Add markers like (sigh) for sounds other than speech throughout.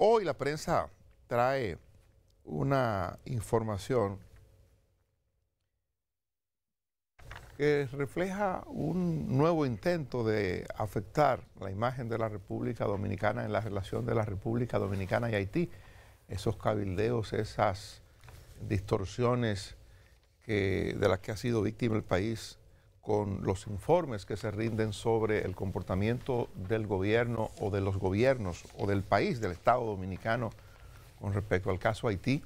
Hoy la prensa trae una información que refleja un nuevo intento de afectar la imagen de la República Dominicana en la relación de la República Dominicana y Haití. Esos cabildeos, esas distorsiones de las que ha sido víctima el país con los informes que se rinden sobre el comportamiento del gobierno o de los gobiernos o del país, del Estado dominicano, con respecto al caso Haití.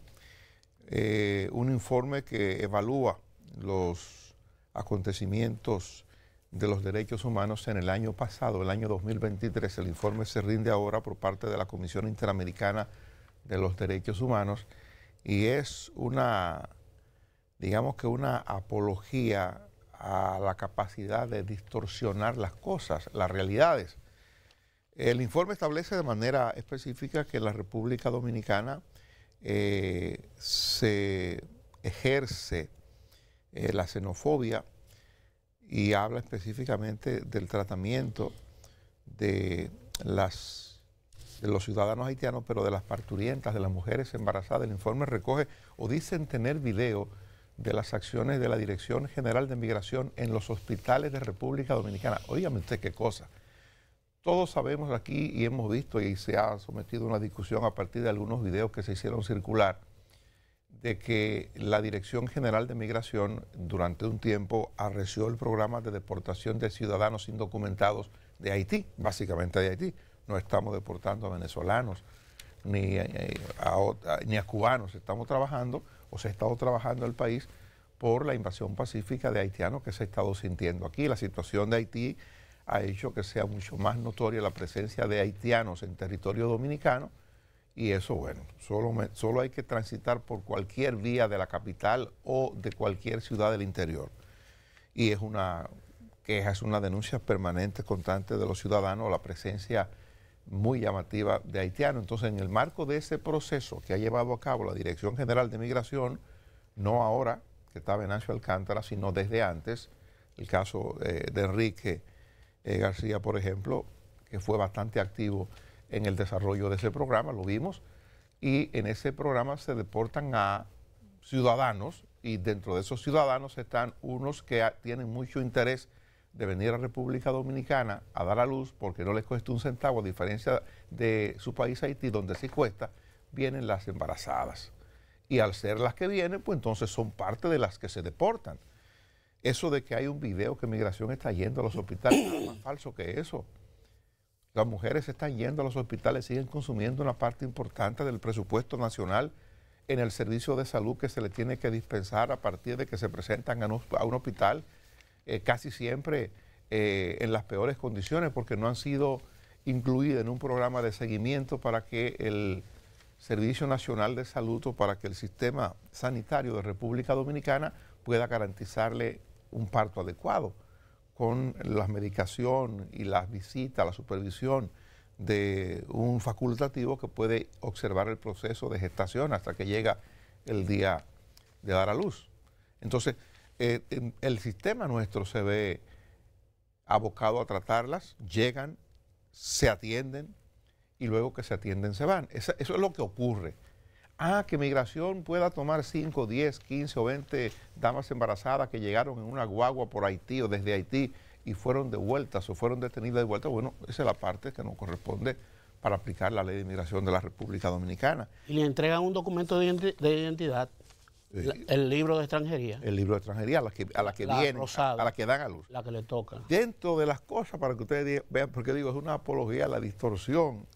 Eh, un informe que evalúa los acontecimientos de los derechos humanos en el año pasado, el año 2023. El informe se rinde ahora por parte de la Comisión Interamericana de los Derechos Humanos y es una, digamos que una apología a la capacidad de distorsionar las cosas, las realidades. El informe establece de manera específica que en la República Dominicana eh, se ejerce eh, la xenofobia y habla específicamente del tratamiento de, las, de los ciudadanos haitianos, pero de las parturientas, de las mujeres embarazadas. El informe recoge o dicen tener video de las acciones de la Dirección General de Migración en los hospitales de República Dominicana. Óigame usted qué cosa. Todos sabemos aquí y hemos visto y se ha sometido una discusión a partir de algunos videos que se hicieron circular de que la Dirección General de Migración durante un tiempo arreció el programa de deportación de ciudadanos indocumentados de Haití, básicamente de Haití. No estamos deportando a venezolanos ni eh, ni a cubanos, estamos trabajando o se ha estado trabajando el país por la invasión pacífica de haitianos que se ha estado sintiendo aquí. La situación de Haití ha hecho que sea mucho más notoria la presencia de haitianos en territorio dominicano y eso, bueno, solo, hay que transitar por cualquier vía de la capital o de cualquier ciudad del interior. Y es una queja, es una denuncia permanente, constante de los ciudadanos, la presencia muy llamativa de haitiano, Entonces, en el marco de ese proceso que ha llevado a cabo la Dirección General de Migración, no ahora, que estaba en Ancho Alcántara, sino desde antes, el caso eh, de Enrique eh, García, por ejemplo, que fue bastante activo en el desarrollo de ese programa, lo vimos, y en ese programa se deportan a ciudadanos, y dentro de esos ciudadanos están unos que tienen mucho interés de venir a República Dominicana a dar a luz porque no les cuesta un centavo, a diferencia de su país Haití, donde sí cuesta, vienen las embarazadas. Y al ser las que vienen, pues entonces son parte de las que se deportan. Eso de que hay un video que migración está yendo a los hospitales, es más (clears throat) falso que eso. Las mujeres están yendo a los hospitales, siguen consumiendo una parte importante del presupuesto nacional en el servicio de salud que se le tiene que dispensar a partir de que se presentan a un hospital eh, casi siempre eh, en las peores condiciones porque no han sido incluidas en un programa de seguimiento para que el Servicio Nacional de Salud o para que el sistema sanitario de República Dominicana pueda garantizarle un parto adecuado con la medicación y las visitas, la supervisión de un facultativo que puede observar el proceso de gestación hasta que llega el día de dar a luz. Entonces, eh, el sistema nuestro se ve abocado a tratarlas, llegan, se atienden y luego que se atienden se van. Eso, es lo que ocurre. Ah, que migración pueda tomar 5, 10, 15 o 20 damas embarazadas que llegaron en una guagua por Haití o desde Haití y fueron devueltas o fueron detenidas de vuelta. Bueno, esa es la parte que nos corresponde para aplicar la ley de inmigración de la República Dominicana. Y le entregan un documento de identidad este, el libro de extranjería. El libro de extranjería, a la que, a que la vienen, a, que dan a luz. La que le toca. Dentro de las cosas, para que ustedes vean, porque digo, es una apología a la distorsión,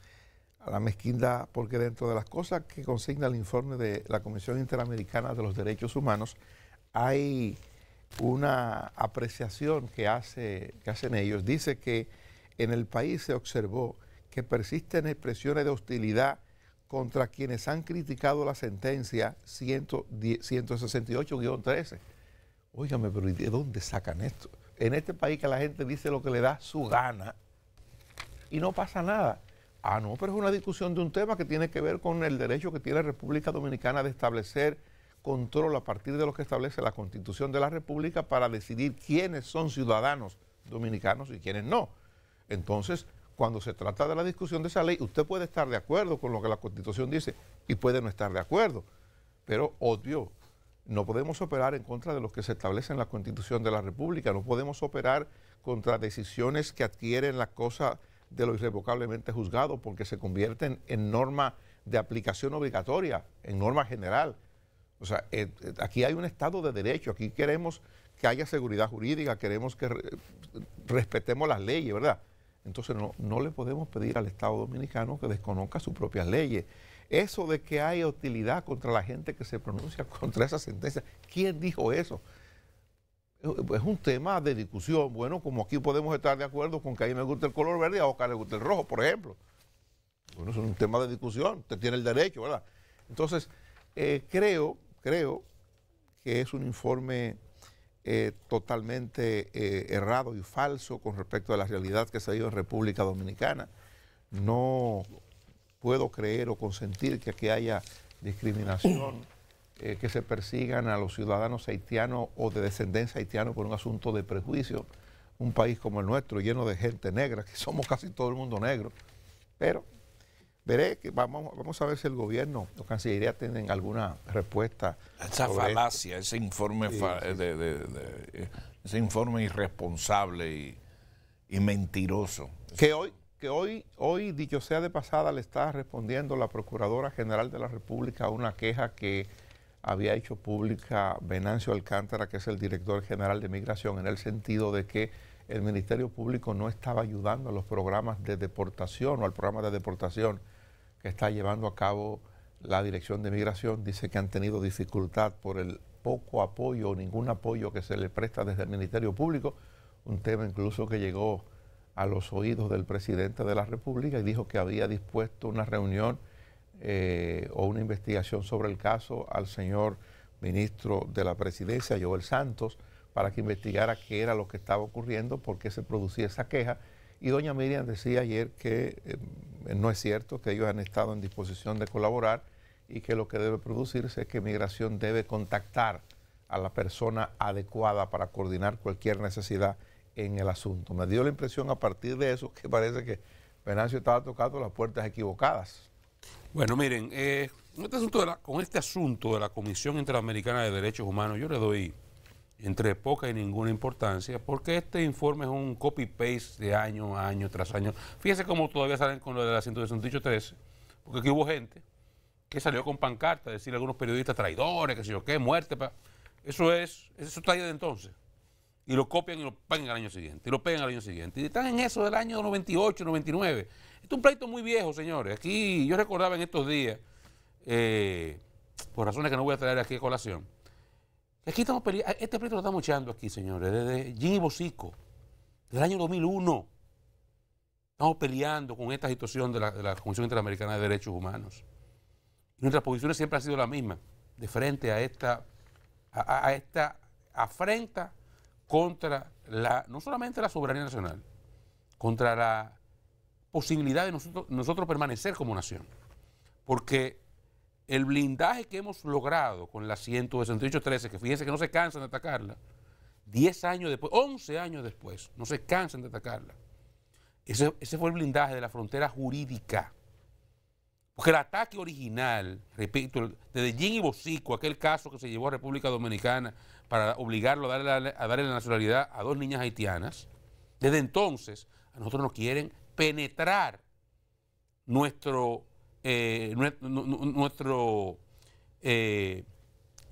a la mezquindad, porque dentro de las cosas que consigna el informe de la Comisión Interamericana de los Derechos Humanos, hay una apreciación que, hace, que hacen ellos. Dice que en el país se observó que persisten expresiones de hostilidad contra quienes han criticado la sentencia 168-13. Óigame, pero ¿y de dónde sacan esto? En este país que la gente dice lo que le da su gana y no pasa nada. Ah, no, pero es una discusión de un tema que tiene que ver con el derecho que tiene República Dominicana de establecer control a partir de lo que establece la Constitución de la República para decidir quiénes son ciudadanos dominicanos y quiénes no. Entonces, cuando se trata de la discusión de esa ley, usted puede estar de acuerdo con lo que la Constitución dice y puede no estar de acuerdo. Pero obvio, no podemos operar en contra de lo que se establece en la Constitución de la República, no podemos operar contra decisiones que adquieren la cosa de lo irrevocablemente juzgado porque se convierten en norma de aplicación obligatoria, en norma general. O sea, eh, eh, aquí hay un Estado de Derecho, aquí queremos que haya seguridad jurídica, queremos que respetemos las leyes, ¿verdad? Entonces no, le podemos pedir al Estado dominicano que desconozca sus propias leyes. Eso de que hay hostilidad contra la gente que se pronuncia (laughs) contra esa sentencia, ¿quién dijo eso? Es un tema de discusión. Bueno, como aquí podemos estar de acuerdo con que a mí me gusta el color verde y a Oscar le gusta el rojo, por ejemplo. Bueno, es un tema de discusión, usted tiene el derecho, ¿verdad? Entonces, eh, creo, creo que es un informe eh, totalmente eh, errado y falso con respecto a la realidad que se vive en República Dominicana. No puedo creer o consentir que aquí haya discriminación, (clears throat) eh, que se persigan a los ciudadanos haitianos o de descendencia haitiana por un asunto de prejuicio. Un país como el nuestro, lleno de gente negra, que somos casi todo el mundo negro, pero veré que vamos, vamos a ver si el gobierno o Cancillería tienen alguna respuesta. Esa falacia, ese informe De, ese informe irresponsable y, mentiroso. Que hoy, que hoy, hoy, dicho sea de pasada, le está respondiendo la Procuradora General de la República a una queja que había hecho pública Venancio Alcántara, que es el director general de migración, en el sentido de que el Ministerio Público no estaba ayudando a los programas de deportación o al programa de deportación que está llevando a cabo la Dirección de Migración, dice que han tenido dificultad por el poco apoyo o ningún apoyo que se le presta desde el Ministerio Público, un tema incluso que llegó a los oídos del presidente de la República y dijo que había dispuesto una reunión eh, o una investigación sobre el caso al señor ministro de la Presidencia, Joel Santos, para que investigara qué era lo que estaba ocurriendo, por qué se producía esa queja y doña Miriam decía ayer que eh, no es cierto, que ellos han estado en disposición de colaborar y que lo que debe producirse es que migración debe contactar a la persona adecuada para coordinar cualquier necesidad en el asunto. Me dio la impresión a partir de eso que parece que Venancio estaba tocando las puertas equivocadas. Bueno, miren, eh, este con este asunto de la Comisión Interamericana de Derechos Humanos, yo le doy entre poca y ninguna importancia, porque este informe es un copy-paste de año a año tras año. fíjese cómo todavía salen con lo de la 168-13 porque aquí hubo gente que salió con pancarta, decir algunos periodistas traidores, que sé yo qué, muerte. Eso es, eso está ahí de entonces. Y lo copian y lo pegan al año siguiente, y lo pegan al año siguiente. Y están en eso del año 98, 99. esto es un pleito muy viejo, señores. Aquí yo recordaba en estos días, eh, por razones que no voy a traer aquí a colación, Aquí estamos peleando, este pleito lo estamos echando aquí, señores, desde y Bocico desde el año 2001. Estamos peleando con esta situación de la, Comisión Interamericana de Derechos Humanos. nuestras posiciones siempre han sido la misma de frente a esta, esta afrenta contra la, no solamente la soberanía nacional, contra la posibilidad de nosotros, nosotros permanecer como nación. Porque el blindaje que hemos logrado con la 168-13, que fíjense que no se cansan de atacarla, 10 años después, 11 años después, no se cansan de atacarla. Ese, fue el blindaje de la frontera jurídica. Porque el ataque original, repito, desde Jim y Bosico, aquel caso que se llevó a República Dominicana para obligarlo a darle, a darle la nacionalidad a dos niñas haitianas, desde entonces a nosotros nos quieren penetrar nuestro eh, nuestro, eh,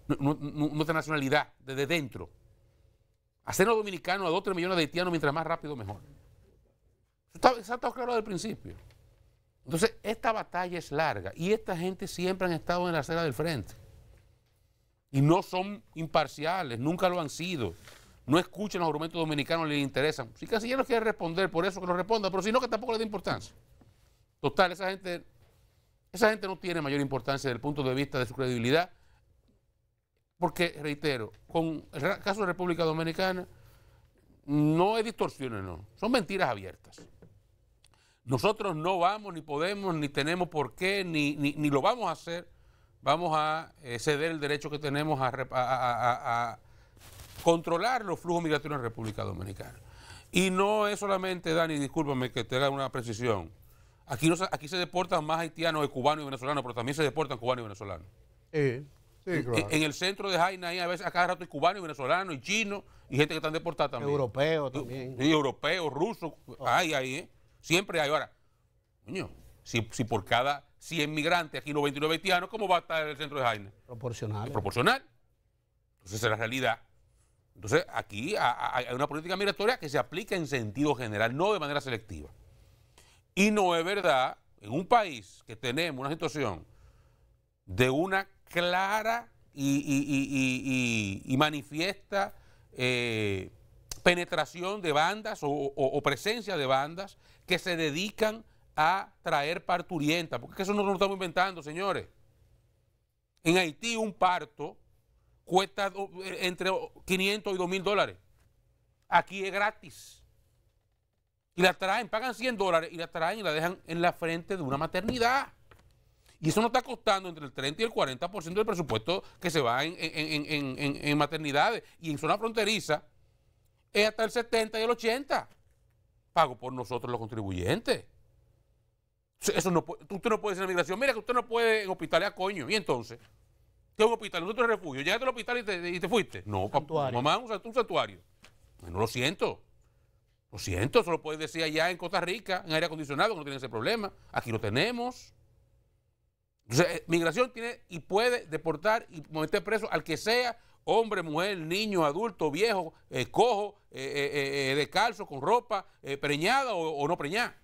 nuestra nacionalidad desde dentro. Hacernos dominicanos a otro tres millones de haitianos mientras más rápido mejor. Eso está, estado claro desde el principio. Entonces, esta batalla es larga y esta gente siempre han estado en la acera del frente. Y no son imparciales, nunca lo han sido. No escuchan los argumentos dominicanos, les interesan. Si casi ya no quiere responder, por eso que lo responda, pero si no, que tampoco le da importancia. Total, esa gente esa gente no tiene mayor importancia desde el punto de vista de su credibilidad, porque, reitero, con el caso de República Dominicana, no hay distorsiones, no. Son mentiras abiertas. Nosotros no vamos, ni podemos, ni tenemos por qué, ni, lo vamos a hacer. Vamos a eh, ceder el derecho que tenemos a, controlar los flujos migratorios en República Dominicana. Y no es solamente, Dani, discúlpame que te da una precisión Aquí, se deportan más haitianos de cubanos y venezolanos, pero también se deportan cubanos y venezolanos. en, el centro de Jaina hay a veces a cada rato hay cubanos y venezolanos y chinos y gente que están deportada también. Europeos también. Y, europeos, rusos, ah. hay ahí, ¿eh? Siempre hay. Ahora, si, por cada 100 migrantes aquí 99 haitianos, ¿cómo va a estar el centro de Jaina? Proporcional. proporcional. Entonces es la realidad. Entonces aquí hay una política migratoria que se aplica en sentido general, no de manera selectiva. Y no es verdad, en un país que tenemos una situación de una clara y, manifiesta eh, penetración de bandas o, presencia de bandas que se dedican a traer parturientas, porque eso no lo estamos inventando, señores. En Haití un parto cuesta eh, entre 500 y 2 mil dólares. Aquí es gratis y la traen, pagan 100 dólares y la traen y la dejan en la frente de una maternidad. Y eso no está costando entre el 30 y el 40% del presupuesto que se va en, maternidades. Y en zona fronteriza es hasta el 70 y el 80. Pago por nosotros los contribuyentes. Eso no, usted no puede ser en migración, mira que usted no puede en hospitales a ah, coño. Y entonces, ¿qué es un hospital? Un refugio. Llegaste al hospital y te, fuiste. No, papá, mamá, un santuario. No lo siento. Lo siento, eso lo puedes decir allá en Costa Rica, en aire acondicionado, que no tiene ese problema. Aquí lo tenemos. Entonces, eh, migración tiene y puede deportar y meter preso al que sea, hombre, mujer, niño, adulto, viejo, eh, cojo, eh, eh calzo, con ropa, preñada o, no preñada.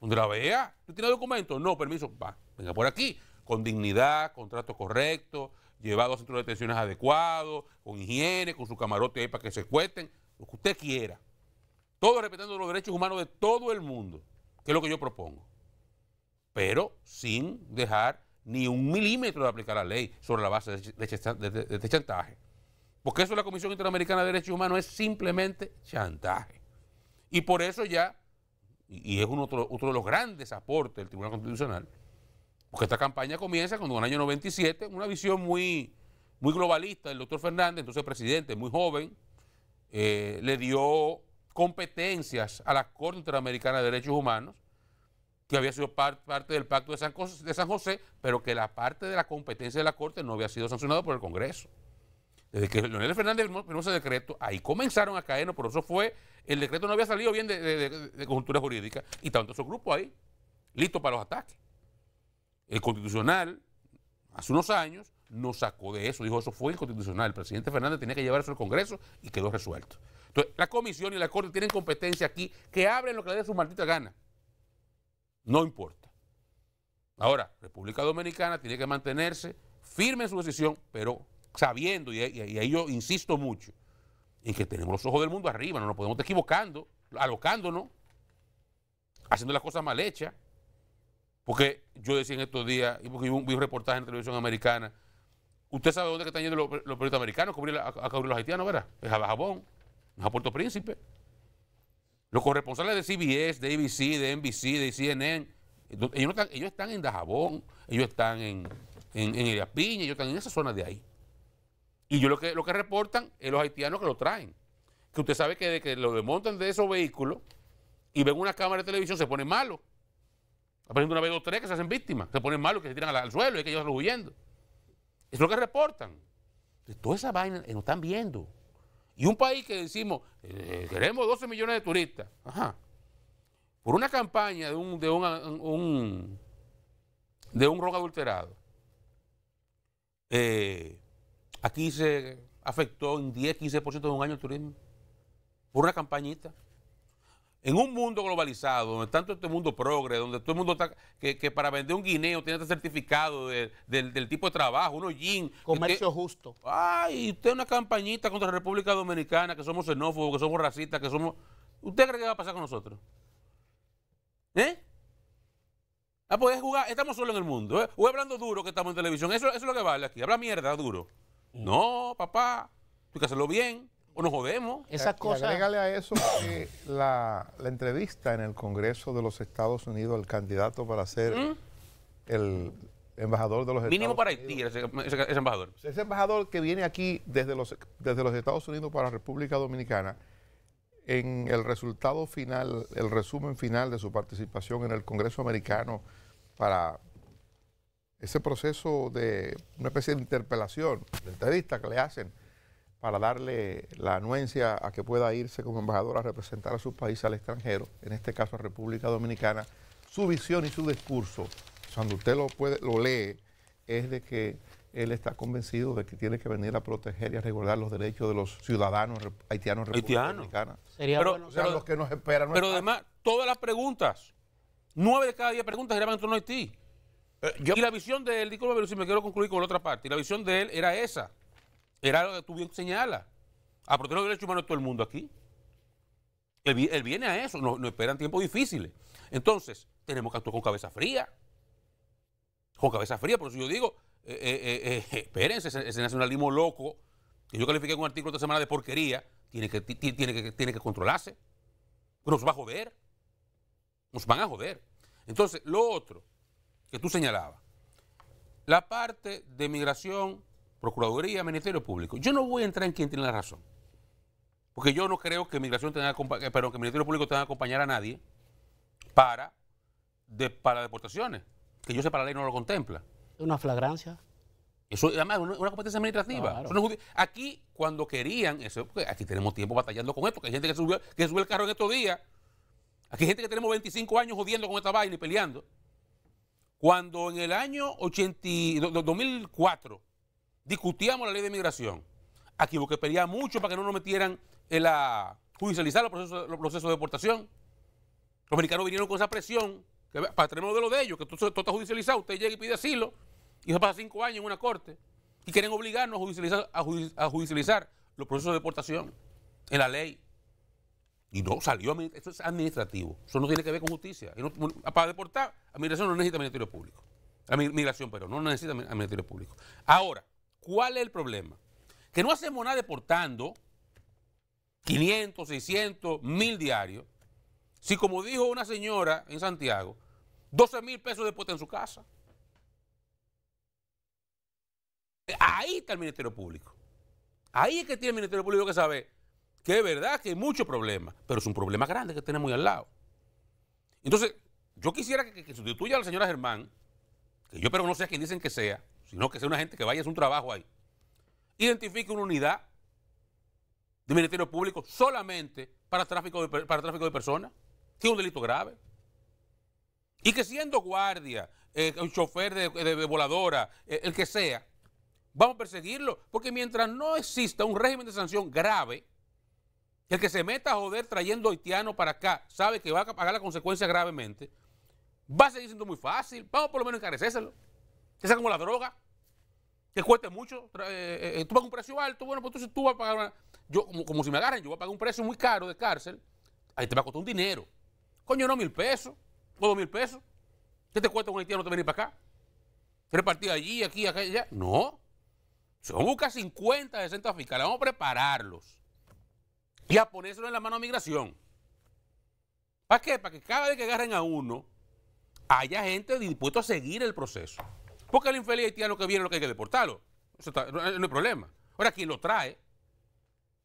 Donde la vea, ¿tú tienes No, permiso, va, venga por aquí, con dignidad, contrato correcto, llevado a centros de detenciones adecuados, con higiene, con su camarote ahí para que se cuesten, lo que usted quiera todo respetando los derechos humanos de todo el mundo, que es lo que yo propongo, pero sin dejar ni un milímetro de aplicar la ley sobre la base de este chantaje. Porque eso la Comisión Interamericana de Derechos Humanos es simplemente chantaje. Y por eso ya, y es otro, de los grandes aportes del Tribunal Constitucional, porque esta campaña comienza cuando en el año 97, una visión muy, muy globalista del doctor Fernández, entonces presidente, muy joven, eh, le dio competencias a la Corte Interamericana de Derechos Humanos, que había sido parte del Pacto de San, José, pero que la parte de la competencia de la Corte no había sido sancionada por el Congreso. Desde que Leonel Fernández firmó, ese decreto, ahí comenzaron a caer, por eso fue, el decreto no había salido bien de, conjuntura jurídica, y tanto esos grupos ahí, listos para los ataques. El constitucional, hace unos años, nos sacó de eso, dijo eso fue inconstitucional, el presidente Fernández tenía que llevar eso al Congreso y quedó resuelto. Entonces, la comisión y la corte tienen competencia aquí que abren lo que le dé su maldita gana. No importa. Ahora, República Dominicana tiene que mantenerse firme en su decisión, pero sabiendo, y, ahí yo insisto mucho, en que tenemos los ojos del mundo arriba, no nos podemos estar equivocando, alocándonos, haciendo las cosas mal hechas. Porque yo decía en estos días, y porque vi un, reportaje en televisión americana, usted sabe dónde están yendo los, periodistas americanos a cubrir, a, los haitianos, ¿verdad? Es a Jabón no a Puerto Príncipe. Los corresponsales de CBS, de ABC, de NBC, de CNN, ellos, están, en Dajabón, ellos están en, en, en ellos están en esa zona de ahí. Y yo lo que, lo que reportan es los haitianos que lo traen. Que usted sabe que de que lo desmontan de esos vehículos y ven una cámara de televisión se ponen malos. de una vez o tres que se hacen víctimas, se ponen malos, que se tiran al, suelo y que ellos están huyendo. Es lo que reportan. Entonces, toda esa vaina eh, no están viendo. Y un país que decimos, eh, queremos 12 millones de turistas, por una campaña de un, de un, de un rock adulterado, eh, aquí se afectó en 10, 15% de un año el turismo, por una campañita. En un mundo globalizado, donde tanto este mundo progre, donde todo el mundo está, que, para vender un guineo tiene este certificado del, tipo de trabajo, unos jeans. Comercio justo. Ay, usted una campañita contra la República Dominicana, que somos xenófobos, que somos racistas, que somos. ¿Usted cree que va a pasar con nosotros? ¿Eh? Ah, pues jugar, estamos solos en el mundo. ¿eh? hablando duro que estamos en televisión. Eso, es lo que vale aquí. Habla mierda duro. Mm. No, papá, tú que hacerlo bien o nos jodemos. Esas cosas. a eso la, la, entrevista en el Congreso de los Estados Unidos al candidato para ser ¿Mm? el embajador de los Mínimo Estados para Haití, Ese, ese, embajador. Ese embajador que viene aquí desde los, desde los Estados Unidos para la República Dominicana, en el resultado final, el resumen final de su participación en el Congreso americano para ese proceso de una especie de interpelación, de entrevista que le hacen para darle la anuencia a que pueda irse como embajador a representar a su país al extranjero, en este caso a República Dominicana, su visión y su discurso, cuando usted lo, puede, lo lee, es de que él está convencido de que tiene que venir a proteger y a resguardar los derechos de los ciudadanos haitianos haitianos Sería pero, bueno. los que nos esperan. pero además, todas las preguntas, nueve de cada diez preguntas eran en torno a Haití. Eh, y la visión de él, disculpe, pero si me quiero concluir con la otra parte, la visión de él era esa era lo que tú bien señalas, a proteger los derechos humanos de todo el mundo aquí. Él, viene a eso, nos, esperan tiempos difíciles. Entonces, tenemos que actuar con cabeza fría. Con cabeza fría, por eso yo digo, eh, eh, eh, espérense, ese, nacionalismo loco, que yo califiqué en un artículo esta semana de porquería, tiene que, tiene que, tiene que controlarse. Nos va a joder. Nos van a joder. Entonces, lo otro que tú señalabas, la parte de migración Procuraduría, Ministerio Público. Yo no voy a entrar en quién tiene la razón. Porque yo no creo que Migración pero que el Ministerio Público tenga que acompañar a nadie para, para deportaciones. Que yo sé, para la ley no lo contempla. Una flagrancia. Eso además una, competencia administrativa. aquí, cuando querían, aquí tenemos tiempo batallando con esto, que hay gente que subió, el carro en estos días. Aquí hay gente que tenemos 25 años jodiendo con esta vaina y peleando. Cuando en el año 2004 discutíamos la ley de migración. Aquí porque que mucho para que no nos metieran en la judicializar los procesos, de deportación. Los mexicanos vinieron con esa presión, que, para tener modelo de ellos, que todo, está judicializado, usted llega y pide asilo, y se pasa cinco años en una corte, y quieren obligarnos a judicializar, los procesos de deportación en la ley. Y no salió, eso es administrativo, eso no tiene que ver con justicia. para deportar, migración no necesita ministerio público. La migración, pero no necesita ministerio público. Ahora, ¿Cuál es el problema? Que no hacemos nada deportando 500, 600, 1000 diarios. Si, como dijo una señora en Santiago, 12 mil pesos de en su casa. Ahí está el Ministerio Público. Ahí es que tiene el Ministerio Público que sabe que es verdad que hay muchos problemas, pero es un problema grande que tenemos muy al lado. Entonces, yo quisiera que, sustituya a la señora Germán, que yo pero no sé a quién dicen que sea, no que sea una gente que vaya a un trabajo ahí. Identifique una unidad de Ministerio Público solamente para tráfico de, para tráfico de personas, que es un delito grave. Y que siendo guardia, eh, chofer de, voladora, eh, el que sea, vamos a perseguirlo. Porque mientras no exista un régimen de sanción grave, el que se meta a joder trayendo haitiano para acá sabe que va a pagar la consecuencia gravemente, va a seguir siendo muy fácil. Vamos por lo menos a encarecérselo. Que sea como la droga que cueste mucho. Eh, eh, eh, tú pagas un precio alto, bueno, pues entonces tú vas a pagar una... Yo, como, si me agarren, yo voy a pagar un precio muy caro de cárcel, ahí te va a costar un dinero. Coño, no, mil pesos, o dos mil pesos. ¿Qué te cuesta un haitiano te venir para acá? Repartir allí, aquí, acá, allá. No. Se vamos a buscar 50, 60 fiscales, vamos a prepararlos y a ponérselo en la mano a migración. ¿Para qué? Para que cada vez que agarren a uno, haya gente dispuesta a seguir el proceso. Porque el infeliz haitiano que viene lo que hay que deportarlo. Eso eh, no, hay problema. Ahora, quien lo trae,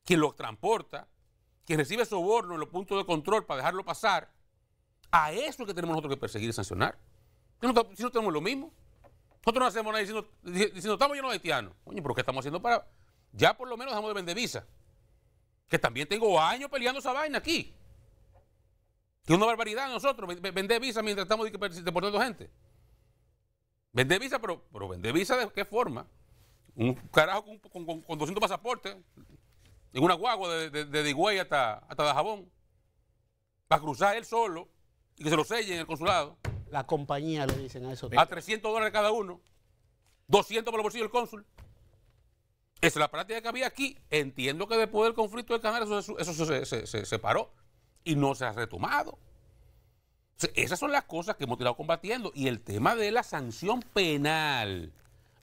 quien lo transporta, quien recibe soborno en los puntos de control para dejarlo pasar, a eso es que tenemos nosotros que perseguir y sancionar. Si no, tenemos lo mismo. Nosotros no hacemos nada diciendo, estamos llenos de haitianos. Coño, pero ¿qué estamos haciendo para...? Ya por lo menos dejamos de vender visa. Que también tengo años peleando esa vaina aquí. Que es una barbaridad nosotros, vender visa mientras estamos deportando gente. Vende visa, pero, vende visa de qué forma. Un carajo con, 200 pasaportes, en una guagua de, de, de Digüey hasta, hasta Dajabón, para cruzar él solo y que se lo sellen en el consulado. La compañía le dicen a eso. A 300 dólares cada uno, 200 por el bolsillo del cónsul. Esa es la práctica que había aquí. Entiendo que después del conflicto de Canarias eso, se, se, se paró y no se ha retomado. Esas son las cosas que hemos estado combatiendo. Y el tema de la sanción penal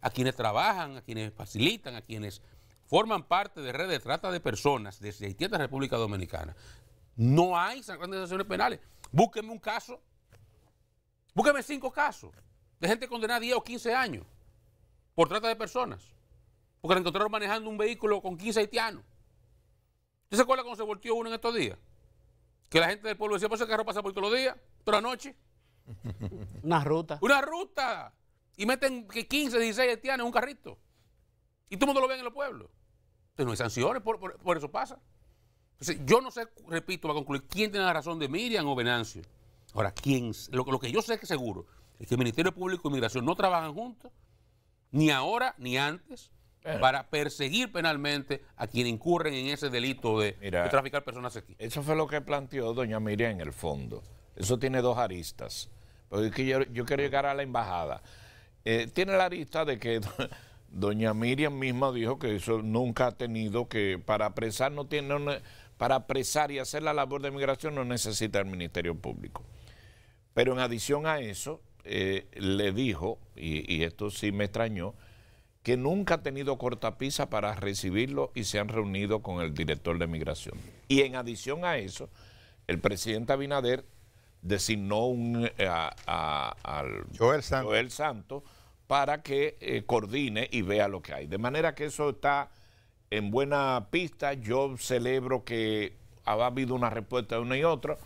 a quienes trabajan, a quienes facilitan, a quienes forman parte de redes de trata de personas desde Haití hasta República Dominicana. No hay sanciones penales. Búsquenme un caso. Búsqueme cinco casos de gente condenada a 10 o 15 años por trata de personas. Porque la encontraron manejando un vehículo con 15 haitianos. ¿Usted se acuerda cuando se volteó uno en estos días? Que la gente del pueblo decía, pues ese carro pasa por todos los días, por la noche. (laughs) Una ruta. Una ruta. Y meten 15, 16 haitianos en un carrito. Y todo el mundo lo ve en el pueblo? Entonces no hay sanciones, por, eso pasa. Entonces, yo no sé, repito, para concluir, quién tiene la razón de Miriam o Venancio. Ahora, quién, lo, lo que yo sé que seguro es que el Ministerio Público y Migración no trabajan juntos, ni ahora ni antes. Eh. para perseguir penalmente a quien incurren en ese delito de, de, traficar personas aquí. Eso fue lo que planteó doña Miriam en el fondo. Eso tiene dos aristas. Porque yo, quiero llegar a la embajada. Eh, tiene la arista de que (laughs) doña Miriam misma dijo que eso nunca ha tenido que, para apresar no tiene para apresar y hacer la labor de migración no necesita el Ministerio Público. Pero en adición a eso, eh, le dijo, y, y esto sí me extrañó, que nunca ha tenido cortapisa para recibirlo y se han reunido con el director de migración. Y en adición a eso, el presidente Abinader designó eh, a, al Joel Santos. para que eh, coordine y vea lo que hay. De manera que eso está en buena pista. Yo celebro que ha habido una respuesta de uno y otro,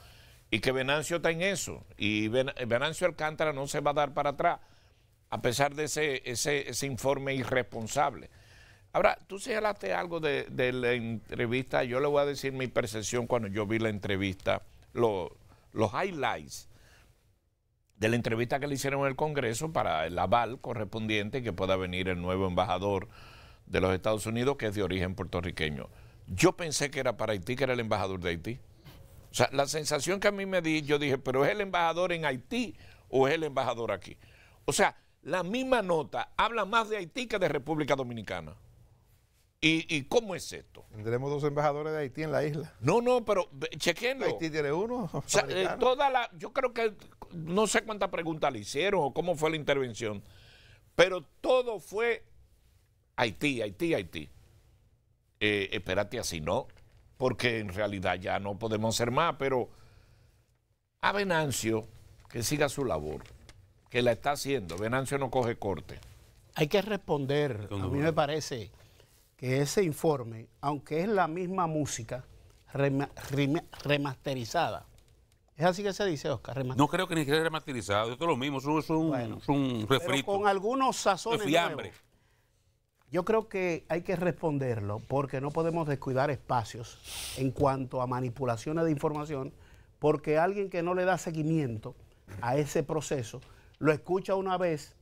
y que Venancio está en eso. Y Venancio Alcántara no se va a dar para atrás a pesar de ese, ese, informe irresponsable. Ahora, tú señalaste algo de, la entrevista, yo le voy a decir mi percepción cuando yo vi la entrevista, los highlights de la entrevista que le hicieron en el Congreso para el aval correspondiente que pueda venir el nuevo embajador de los Estados Unidos, que es de origen puertorriqueño. Yo pensé que era para Haití, que era el embajador de Haití. O sea, la sensación que a mí me di, yo dije, pero ¿es el embajador en Haití o es el embajador aquí? O sea, la misma nota habla más de Haití que de República Dominicana. ¿Y, cómo es esto? Tendremos dos embajadores de Haití en la isla. No, no, pero chequenlo. Haití tiene uno. Eh, toda la, yo creo que no sé cuántas preguntas le hicieron o cómo fue la intervención, pero todo fue Haití, Haití, Haití. Eh, espérate así, ¿no? Porque en realidad ya no podemos ser más, pero a Venancio que siga su labor que la está haciendo. Venancio no coge corte. Hay que responder, a mí me parece que ese informe, aunque es la misma música remasterizada, es así que se dice, Oscar. No creo que ni siquiera remasterizado, esto es lo mismo, es un, refrito. Pero con algunos sazones ...de fiambre... Yo creo que hay que responderlo porque no podemos descuidar espacios en cuanto a manipulaciones de información, porque alguien que no le da seguimiento a ese proceso lo escucha una vez,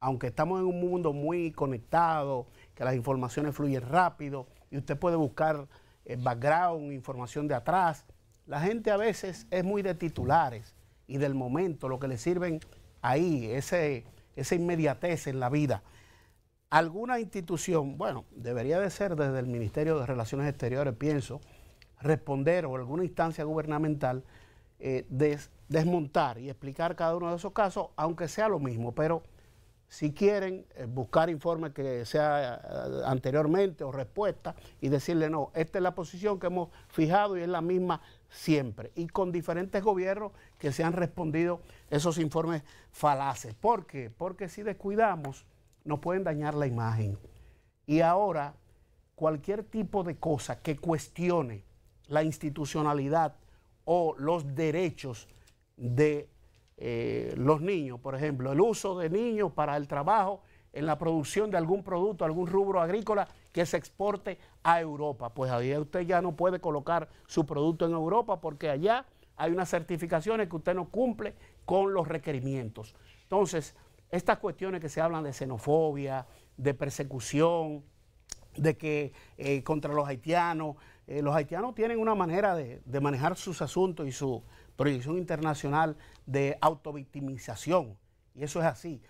aunque estamos en un mundo muy conectado, que las informaciones fluyen rápido y usted puede buscar el eh, background, información de atrás, la gente a veces es muy de titulares y del momento, lo que le sirven ahí, ese, esa inmediatez en la vida. Alguna institución, bueno, debería de ser desde el Ministerio de Relaciones Exteriores, pienso, responder o alguna instancia gubernamental eh, desmontar y explicar cada uno de esos casos, aunque sea lo mismo, pero si quieren eh, buscar informes que sea eh, anteriormente o respuesta y decirle no, esta es la posición que hemos fijado y es la misma siempre y con diferentes gobiernos que se han respondido esos informes falaces. ¿Por qué? Porque si descuidamos nos pueden dañar la imagen. Y ahora cualquier tipo de cosa que cuestione la institucionalidad o los derechos de eh, los niños, por ejemplo, el uso de niños para el trabajo en la producción de algún producto, algún rubro agrícola que se exporte a Europa. Pues ahí usted ya no puede colocar su producto en Europa porque allá hay unas certificaciones que usted no cumple con los requerimientos. Entonces, estas cuestiones que se hablan de xenofobia, de persecución, de que eh, contra los haitianos, eh, los haitianos tienen una manera de, de, manejar sus asuntos y su proyección internacional de autovictimización. Y eso es así.